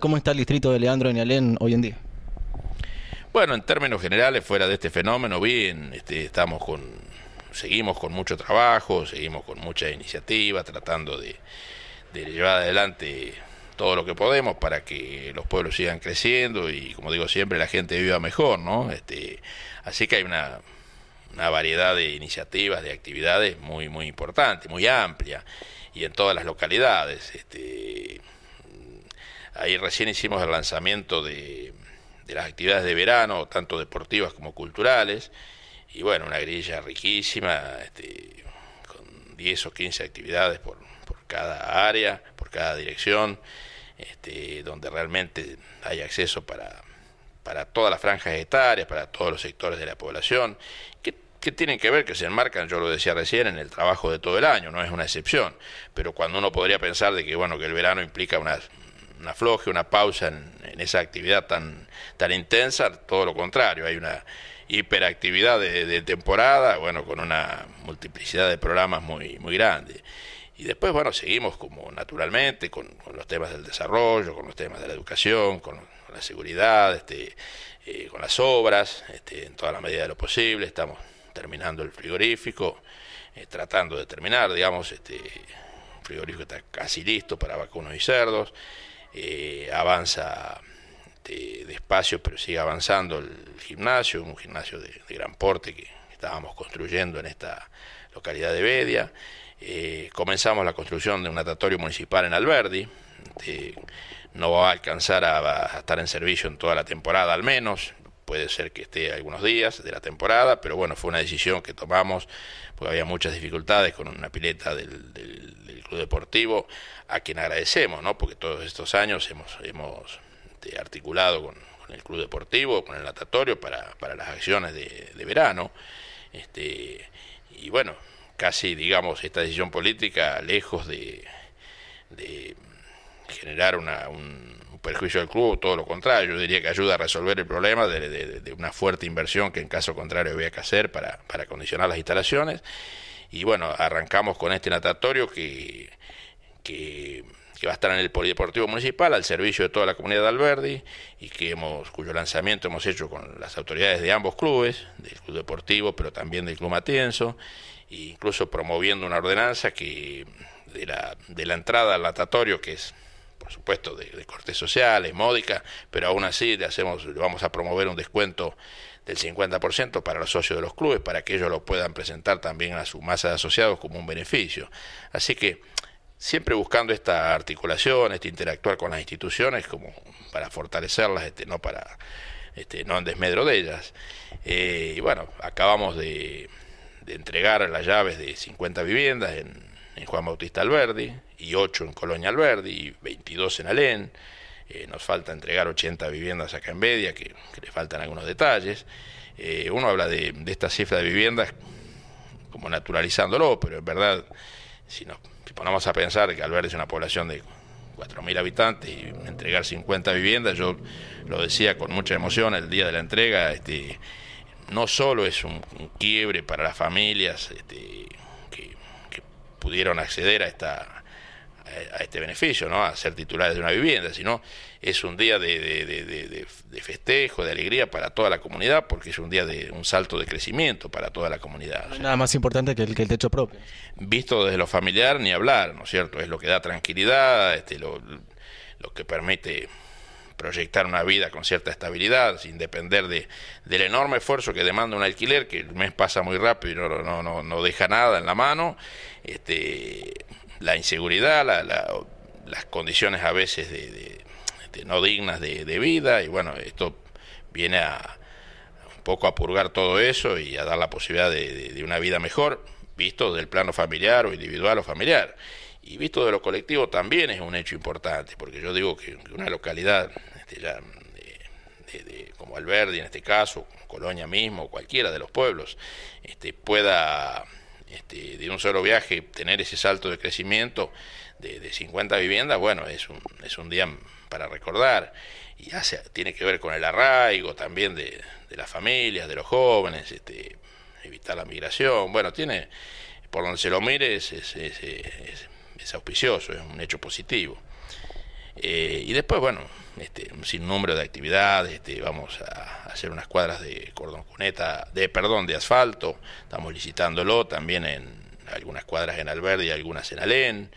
¿Cómo está el distrito de Leandro Alén hoy en día? Bueno, en términos generales, fuera de este fenómeno, bien, este, estamos con, seguimos con mucho trabajo, seguimos con mucha iniciativa, tratando de, llevar adelante todo lo que podemos para que los pueblos sigan creciendo y, como digo siempre, la gente viva mejor, ¿no? Este, así que hay una, variedad de iniciativas, de actividades muy, muy importante, muy amplia, y en todas las localidades. Este, Ahí recién hicimos el lanzamiento de, las actividades de verano, tanto deportivas como culturales. Y bueno, una grilla riquísima, este, con 10 o 15 actividades por, cada área, por cada dirección, este, donde realmente hay acceso para, para todas las franjas etarias, para todos los sectores de la población, que, que tienen que ver, que se enmarcan, yo lo decía recién, en el trabajo de todo el año, no es una excepción. Pero cuando uno podría pensar de que, bueno, que el verano implica unas una afloje, una pausa en, esa actividad tan, tan intensa, todo lo contrario, hay una hiperactividad de, temporada, bueno, con una multiplicidad de programas muy, muy grande. Y después, bueno, seguimos como naturalmente con, los temas del desarrollo, con los temas de la educación, con, la seguridad, este, eh, con las obras, este, en toda la medida de lo posible, estamos terminando el frigorífico, eh, tratando de terminar, digamos, este, frigorífico está casi listo para vacunos y cerdos eh, avanza de despacio, pero sigue avanzando el gimnasio, un gimnasio de, gran porte que estábamos construyendo en esta localidad de Bedia. Eh, comenzamos la construcción de un natatorio municipal en Alberdi. Este, no va a alcanzar a, estar en servicio en toda la temporada al menos, puede ser que esté algunos días de la temporada, pero bueno, fue una decisión que tomamos porque había muchas dificultades con una pileta del, Club Deportivo, a quien agradecemos, ¿no? porque todos estos años hemos, hemos este, articulado con, el Club Deportivo, con el natatorio, para, las acciones de, verano. Este, y bueno, casi, digamos, esta decisión política, lejos de, generar un, perjuicio al club, todo lo contrario, yo diría que ayuda a resolver el problema de, una fuerte inversión que en caso contrario había que hacer para, para condicionar las instalaciones. Y bueno, arrancamos con este natatorio que, que, va a estar en el Polideportivo Municipal al servicio de toda la comunidad de Alberdi y que hemos, cuyo lanzamiento hemos hecho con las autoridades de ambos clubes, del Club Deportivo, pero también del Club Matienzo, e incluso promoviendo una ordenanza que de de la entrada al natatorio, que es por supuesto, de, cortes sociales, social, módica, pero aún así le hacemos, vamos a promover un descuento del 50% para los socios de los clubes, para que ellos lo puedan presentar también a su masa de asociados como un beneficio. Así que siempre buscando esta articulación, este interactuar con las instituciones como para fortalecerlas, este, no para este, no en desmedro de ellas. Eh, y bueno, acabamos de, de entregar las llaves de 50 viviendas en en Juan Bautista Alberdi, y 8 en Colonia Alberdi, y 22 en Alén. Eh, nos falta entregar 80 viviendas acá en Media, que, le faltan algunos detalles. Eh, uno habla de, esta cifra de viviendas como naturalizándolo, pero es verdad, si nos ponemos a pensar que Alberdi es una población de 4.000 habitantes y entregar 50 viviendas, yo lo decía con mucha emoción el día de la entrega, este, no solo es un, quiebre para las familias, este, pudieron acceder a esta a este beneficio, ¿no? a ser titulares de una vivienda, sino es un día de, festejo, de alegría para toda la comunidad, porque es un día de un salto de crecimiento para toda la comunidad. nada más importante que el, que el techo propio. Visto desde lo familiar, ni hablar, ¿no es cierto? Es lo que da tranquilidad, este, lo, lo que permite proyectar una vida con cierta estabilidad, sin depender de, del enorme esfuerzo que demanda un alquiler, que el mes pasa muy rápido y no, no, no deja nada en la mano, este, la inseguridad, las condiciones a veces de, no dignas de, vida, y bueno, esto viene a un poco a purgar todo eso y a dar la posibilidad de, una vida mejor, visto del plano familiar o individual o familiar y visto de los colectivos también es un hecho importante, porque yo digo que una localidad este, ya, eh, de, como Alberdi en este caso, Colonia mismo, cualquiera de los pueblos, este, pueda este, de un solo viaje tener ese salto de crecimiento de, de 50 viviendas, bueno, es un, es un día para recordar y tiene que ver con el arraigo también de, las familias, de los jóvenes, este, evitar la migración, bueno, tiene, por donde se lo mire, es, es es auspicioso, es un hecho positivo. Eh, y después, bueno, este, un sinnúmero de actividades, este, vamos a hacer unas cuadras de cordón cuneta, de, perdón, de asfalto, estamos licitándolo también en algunas cuadras en Alberdi, algunas en Alén,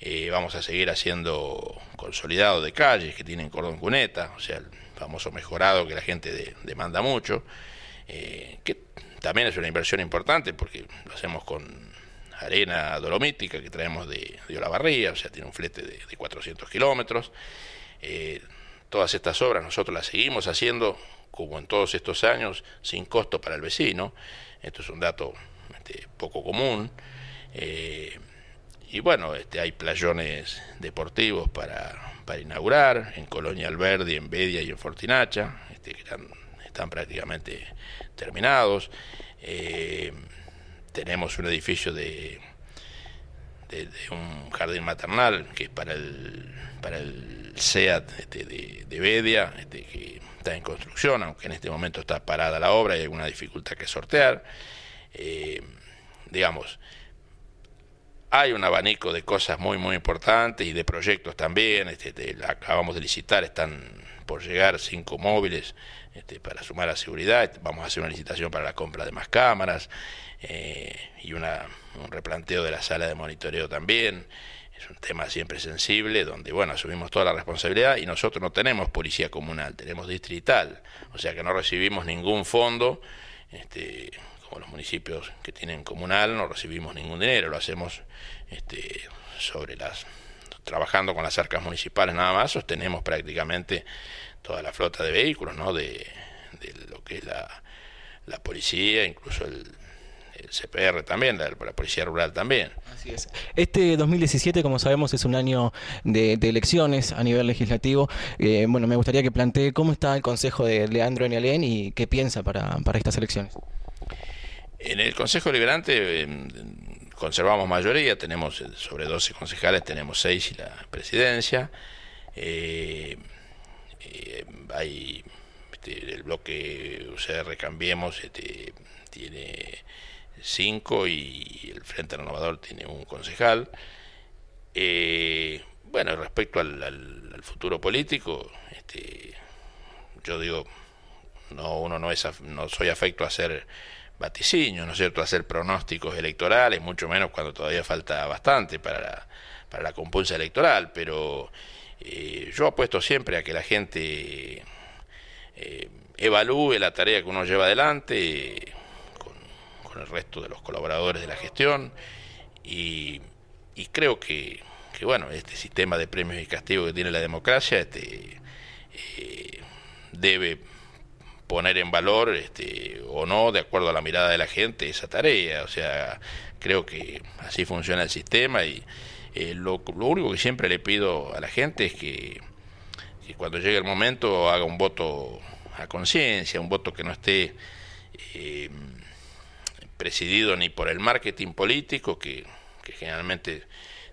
eh, vamos a seguir haciendo consolidado de calles que tienen cordón cuneta, o sea, el famoso mejorado que la gente demanda mucho, eh, que también es una inversión importante porque lo hacemos con arena dolomítica que traemos de, Olavarría, o sea, tiene un flete de, 400 kilómetros. Eh, todas estas obras nosotros las seguimos haciendo, como en todos estos años, sin costo para el vecino. Esto es un dato este, poco común. Eh, y bueno, este, hay playones deportivos para, inaugurar en Colonia Alberdi, en Bedia y en Fortinacha, este, que están, prácticamente terminados. Eh, tenemos un edificio de, un jardín maternal que es para el, para el SEAT este, de, Bedia, este, que está en construcción, aunque en este momento está parada la obra y hay alguna dificultad que sortear. Eh, digamos, hay un abanico de cosas muy, muy importantes y de proyectos también. Este, acabamos de licitar, están por llegar cinco móviles este, para sumar la seguridad. Vamos a hacer una licitación para la compra de más cámaras eh, y un replanteo de la sala de monitoreo también. Es un tema siempre sensible donde, bueno, asumimos toda la responsabilidad y nosotros no tenemos policía comunal, tenemos distrital. O sea que no recibimos ningún fondo. Este, como los municipios que tienen comunal, no recibimos ningún dinero, lo hacemos este, sobre las trabajando con las arcas municipales nada más, sostenemos prácticamente toda la flota de vehículos, ¿no? de, lo que es la, policía, incluso el, CPR también, la, la, Policía Rural también. Así es. Este 2017, como sabemos, es un año de, elecciones a nivel legislativo. Eh, bueno, me gustaría que plantee cómo está el Consejo de Leandro Alén y qué piensa para, para estas elecciones. En el Consejo Liberante em, conservamos mayoría, tenemos eh, sobre 12 concejales, tenemos 6 y la presidencia. Eh, eh, hay este, el bloque UCR Cambiemos este, tiene 5 y el Frente Renovador tiene un concejal. bueno, respecto al, futuro político, este, yo digo, no, uno no es, no soy afecto a ser vaticinios, ¿no es cierto?, hacer pronósticos electorales, mucho menos cuando todavía falta bastante para la, para electoral, pero eh, yo apuesto siempre a que la gente eh, evalúe la tarea que uno lleva adelante con, el resto de los colaboradores de la gestión y, creo que, bueno, este sistema de premios y castigos que tiene la democracia este, eh, debe poner en valor este, o no, de acuerdo a la mirada de la gente, esa tarea. O sea, creo que así funciona el sistema y eh, lo, único que siempre le pido a la gente es que, cuando llegue el momento haga un voto a conciencia, un voto que no esté em, presidido ni por el marketing político, que generalmente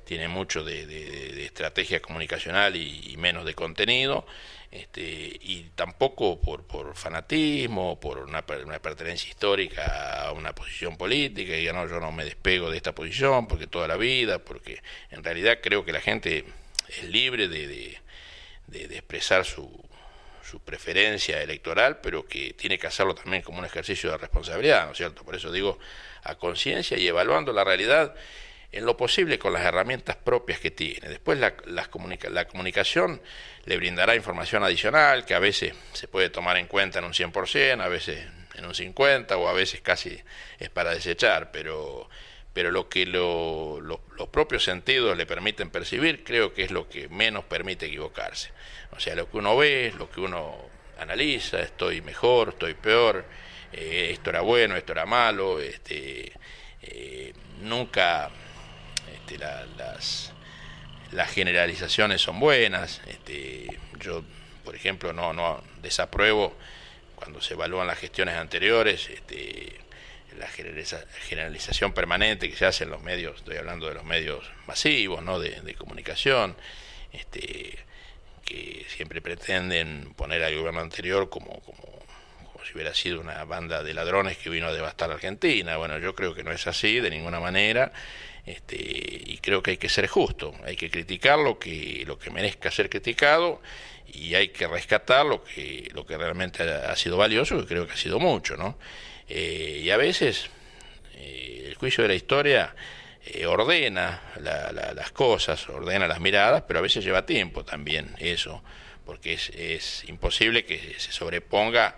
tiene mucho de, estrategia comunicacional y, menos de contenido, este, y tampoco por, fanatismo, por una, pertenencia histórica a una posición política, y no, yo no me despego de esta posición porque toda la vida, porque en realidad creo que la gente es libre de, expresar su, su preferencia electoral, pero que tiene que hacerlo también como un ejercicio de responsabilidad, ¿no es cierto? Por eso digo, a conciencia y evaluando la realidad en lo posible con las herramientas propias que tiene. Después la, la, comunicación le brindará información adicional que a veces se puede tomar en cuenta en un 100%, a veces en un 50% o a veces casi es para desechar, pero, pero lo que los propios sentidos le permiten percibir creo que es lo que menos permite equivocarse. O sea, lo que uno ve, lo que uno analiza, estoy mejor, estoy peor, eh, esto era bueno, esto era malo, este, eh, nunca este, las, generalizaciones son buenas. Este, yo, por ejemplo, no, desapruebo cuando se evalúan las gestiones anteriores, este, la generalización permanente que se hace en los medios, estoy hablando de los medios masivos, de, comunicación, que siempre pretenden poner al gobierno anterior como, como si hubiera sido una banda de ladrones que vino a devastar Argentina. Bueno, yo creo que no es así de ninguna manera. Este, y creo que hay que ser justo, hay que criticar lo que, lo que merezca ser criticado y hay que rescatar lo que, lo que realmente ha, sido valioso, que creo que ha sido mucho. ¿no? Eh, y a veces eh, el juicio de la historia eh, ordena las cosas, ordena las miradas, pero a veces lleva tiempo también eso, porque es, es imposible que se sobreponga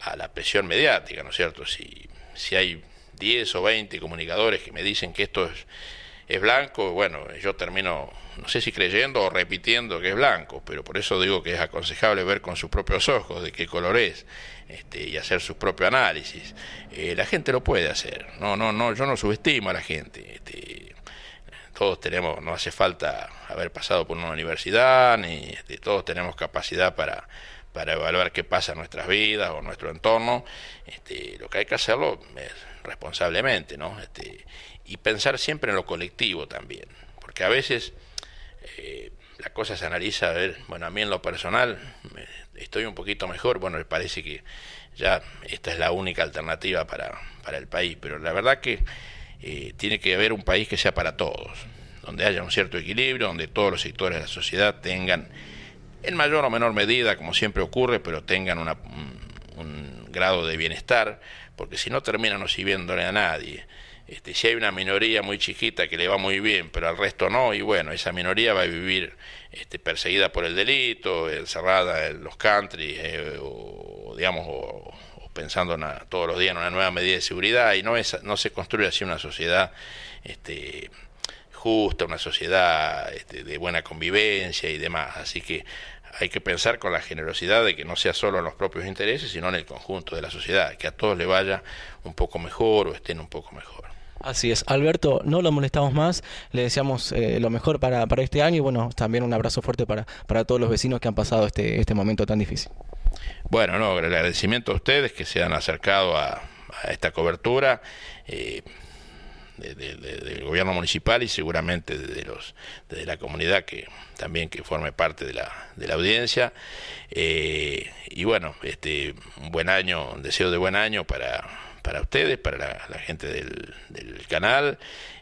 a la presión mediática, ¿no es cierto? Si, si hay 10 o 20 comunicadores que me dicen que esto es, blanco, bueno, yo termino, no sé si creyendo o repitiendo que es blanco, pero por eso digo que es aconsejable ver con sus propios ojos de qué color es este, y hacer su propio análisis. Eh, la gente lo puede hacer, no, no, no, yo no subestimo a la gente. Este, todos tenemos, no hace falta haber pasado por una universidad, ni este, todos tenemos capacidad para para evaluar qué pasa en nuestras vidas o nuestro entorno, este, lo que hay que hacerlo es responsablemente, ¿no? Este, y pensar siempre en lo colectivo también, porque a veces eh, la cosa se analiza, a ver, bueno, a mí en lo personal estoy un poquito mejor, bueno, me parece que ya esta es la única alternativa para, para el país, pero la verdad que eh, tiene que haber un país que sea para todos, donde haya un cierto equilibrio, donde todos los sectores de la sociedad tengan en mayor o menor medida, como siempre ocurre, pero tengan un, grado de bienestar, porque si no terminan no sirviéndole a nadie. Este, si hay una minoría muy chiquita que le va muy bien, pero al resto no, y bueno, esa minoría va a vivir este, perseguida por el delito, encerrada en los country, eh, o digamos, pensando todos los días en una nueva medida de seguridad, y no, no se construye así una sociedad este, justa, una sociedad este, de buena convivencia y demás. Así que hay que pensar con la generosidad de que no sea solo en los propios intereses, sino en el conjunto de la sociedad, que a todos le vaya un poco mejor o estén un poco mejor. Así es, Alberto, no lo molestamos más, le deseamos eh, lo mejor para, este año y bueno, también un abrazo fuerte para, para todos los vecinos que han pasado este, este momento tan difícil. Bueno, no, el agradecimiento a ustedes que se han acercado a, esta cobertura. Eh, del gobierno municipal y seguramente de, los, de la comunidad que también que forme parte de la, de la audiencia. Eh, y bueno, este, un buen año, un deseo de buen año para, para ustedes, para la, gente del canal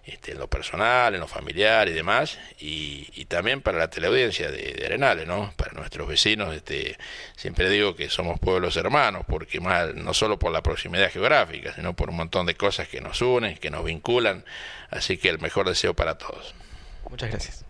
este, en lo personal, en lo familiar y demás, y, también para la teleaudiencia de, Arenales, ¿no? Para nuestros vecinos, este, siempre digo que somos pueblos hermanos, porque no solo por la proximidad geográfica, sino por un montón de cosas que nos unen, que nos vinculan, así que el mejor deseo para todos. Muchas gracias.